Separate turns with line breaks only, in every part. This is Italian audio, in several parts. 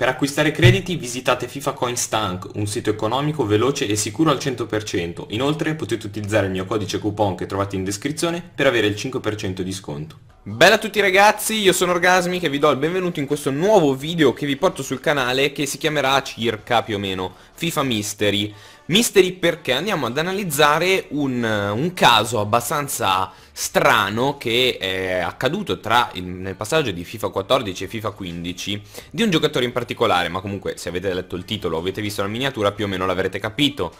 Per acquistare crediti visitate FIFA Coin Stank, un sito economico, veloce e sicuro al 100%. Inoltre potete utilizzare il mio codice coupon che trovate in descrizione per avere il 5% di sconto. Bella a tutti ragazzi, io sono Orgasmi che vi do il benvenuto in questo nuovo video che vi porto sul canale che si chiamerà circa più o meno FIFA Mystery. Mystery perché andiamo ad analizzare un, un caso abbastanza strano che è accaduto tra il, nel passaggio di FIFA 14 e FIFA 15 di un giocatore in particolare, ma comunque se avete letto il titolo o avete visto la miniatura più o meno l'avrete capito.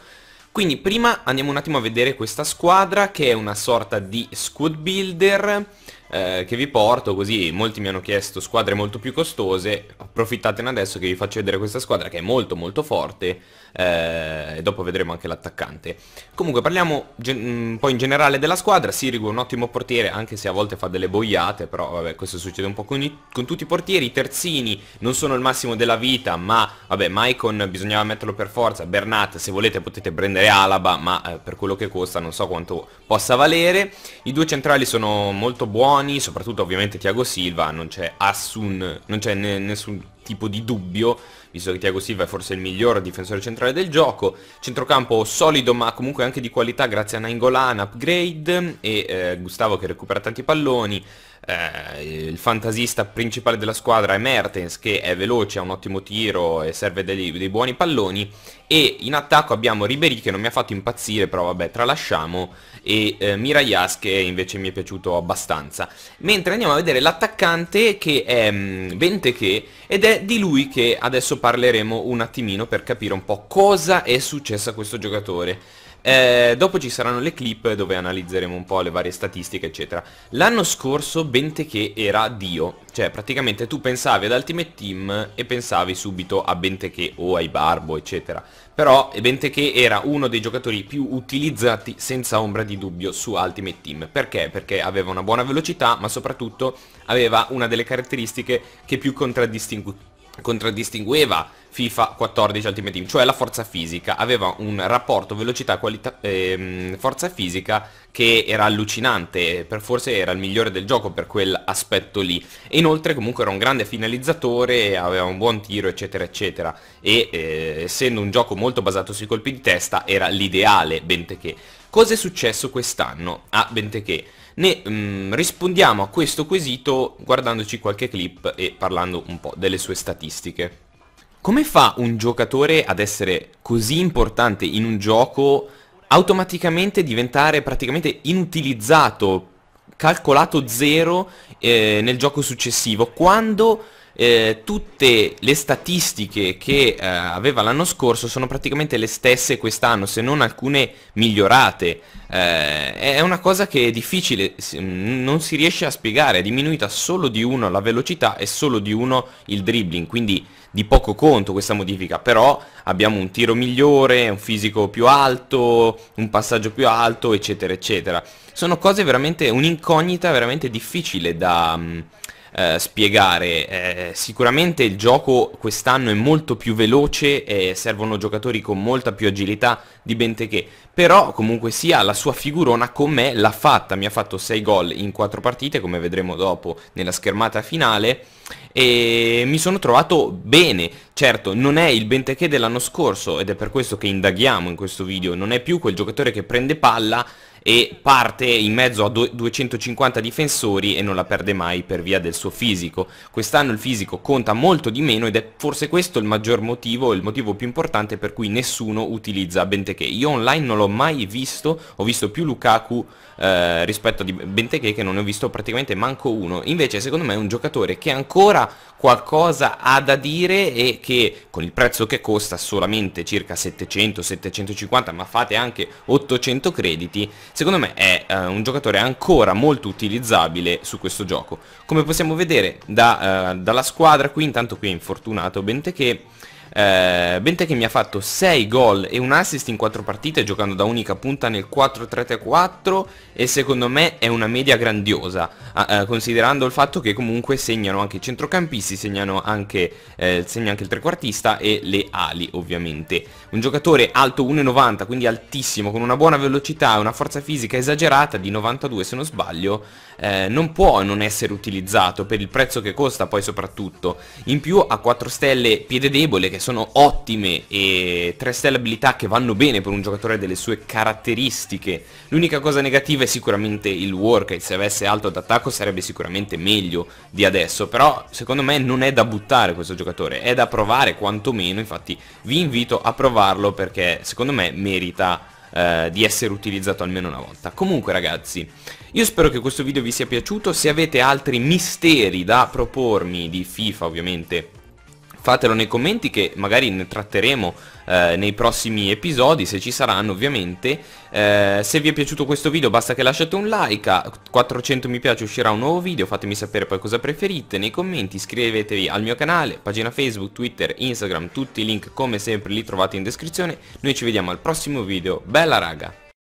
Quindi prima andiamo un attimo a vedere questa squadra che è una sorta di squad builder eh, che vi porto così molti mi hanno chiesto squadre molto più costose approfittatene adesso che vi faccio vedere questa squadra che è molto molto forte eh, e dopo vedremo anche l'attaccante comunque parliamo un po' in generale della squadra Sirigu è un ottimo portiere anche se a volte fa delle boiate però vabbè questo succede un po' con, i, con tutti i portieri i terzini non sono il massimo della vita ma vabbè Maicon bisognava metterlo per forza Bernat se volete potete prendere Alaba ma eh, per quello che costa non so quanto possa valere i due centrali sono molto buoni Tony, soprattutto ovviamente Tiago Silva, non c'è nessun tipo di dubbio visto che Tiago Silva è forse il miglior difensore centrale del gioco. Centrocampo solido ma comunque anche di qualità grazie a Nainggolan, upgrade e eh, Gustavo che recupera tanti palloni. Eh, il fantasista principale della squadra è Mertens che è veloce, ha un ottimo tiro e serve dei, dei buoni palloni e in attacco abbiamo Ribery che non mi ha fatto impazzire però vabbè tralasciamo e eh, Mirayas che invece mi è piaciuto abbastanza mentre andiamo a vedere l'attaccante che è mh, mm, Benteke ed è di lui che adesso parleremo un attimino per capire un po' cosa è successo a questo giocatore. Eh, dopo ci saranno le clip dove analizzeremo un po' le varie statistiche eccetera L'anno scorso Benteke era Dio Cioè praticamente tu pensavi ad Ultimate Team e pensavi subito a Benteke o ai Barbo eccetera Però Benteke era uno dei giocatori più utilizzati senza ombra di dubbio su Ultimate Team Perché? Perché aveva una buona velocità ma soprattutto aveva una delle caratteristiche che più contraddistingue contraddistingueva FIFA 14 Ultimate Team, cioè la forza fisica, aveva un rapporto velocità-forza ehm, fisica che era allucinante, per forse era il migliore del gioco per quell'aspetto lì. E inoltre comunque era un grande finalizzatore, aveva un buon tiro, eccetera, eccetera. E eh, essendo un gioco molto basato sui colpi di testa, era l'ideale, benché. Cos'è successo quest'anno a Benteché? Ne mm, rispondiamo a questo quesito guardandoci qualche clip e parlando un po' delle sue statistiche. Come fa un giocatore ad essere così importante in un gioco automaticamente diventare praticamente inutilizzato, calcolato zero eh, nel gioco successivo, quando eh, tutte le statistiche che eh, aveva l'anno scorso sono praticamente le stesse quest'anno, se non alcune migliorate. Eh, è una cosa che è difficile, mm, non si riesce a spiegare, è diminuita solo di uno la velocità e solo di uno il dribbling, quindi di poco conto questa modifica, però abbiamo un tiro migliore, un fisico più alto, un passaggio più alto, eccetera, eccetera. Sono cose veramente, un'incognita veramente difficile da... Mh, mm, eh, spiegare. Eh, sicuramente il gioco quest'anno è molto più veloce e servono giocatori con molta più agilità di Benteke, però comunque sia la sua figurona con me l'ha fatta, mi ha fatto 6 gol in 4 partite come vedremo dopo nella schermata finale e mi sono trovato bene, certo non è il Benteke dell'anno scorso ed è per questo che indaghiamo in questo video, non è più quel giocatore che prende palla e parte in mezzo a 250 difensori e non la perde mai per via del suo fisico. Quest'anno il fisico conta molto di meno ed è forse questo il maggior motivo, il motivo più importante per cui nessuno utilizza Benteke. Io online non l'ho mai visto, ho visto più Lukaku eh, rispetto a Benteke che non ne ho visto praticamente manco uno. Invece secondo me è un giocatore che ancora qualcosa ha da dire e che con il prezzo che costa solamente circa 700-750 ma fate anche 800 crediti secondo me è eh, un giocatore ancora molto utilizzabile su questo gioco. Come possiamo vedere da, eh, dalla squadra qui, intanto qui è infortunato Benteché, eh, Bente che mi ha fatto 6 gol e un assist in 4 partite giocando da unica punta nel 4-3-3-4 e secondo me è una media grandiosa eh, considerando il fatto che comunque segnano anche i centrocampisti, segnano anche, eh, segna anche il trequartista e le ali ovviamente. Un giocatore alto 1,90 quindi altissimo con una buona velocità e una forza fisica esagerata di 92 se non sbaglio eh, non può non essere utilizzato per il prezzo che costa poi soprattutto. In più ha 4 stelle piede debole che sono ottime e 3 stelle abilità che vanno bene per un giocatore delle sue caratteristiche. L'unica cosa negativa è sicuramente il work, se avesse alto d'attacco sarebbe sicuramente meglio di adesso, però secondo me non è da buttare questo giocatore, è da provare quantomeno, infatti vi invito a provarlo perché secondo me merita eh, di essere utilizzato almeno una volta. Comunque ragazzi, io spero che questo video vi sia piaciuto, se avete altri misteri da propormi di FIFA ovviamente fatelo nei commenti che magari ne tratteremo eh, nei prossimi episodi se ci saranno ovviamente eh, se vi è piaciuto questo video basta che lasciate un like a 400 mi piace uscirà un nuovo video fatemi sapere poi cosa preferite nei commenti iscrivetevi al mio canale pagina facebook twitter instagram tutti i link come sempre li trovate in descrizione noi ci vediamo al prossimo video bella raga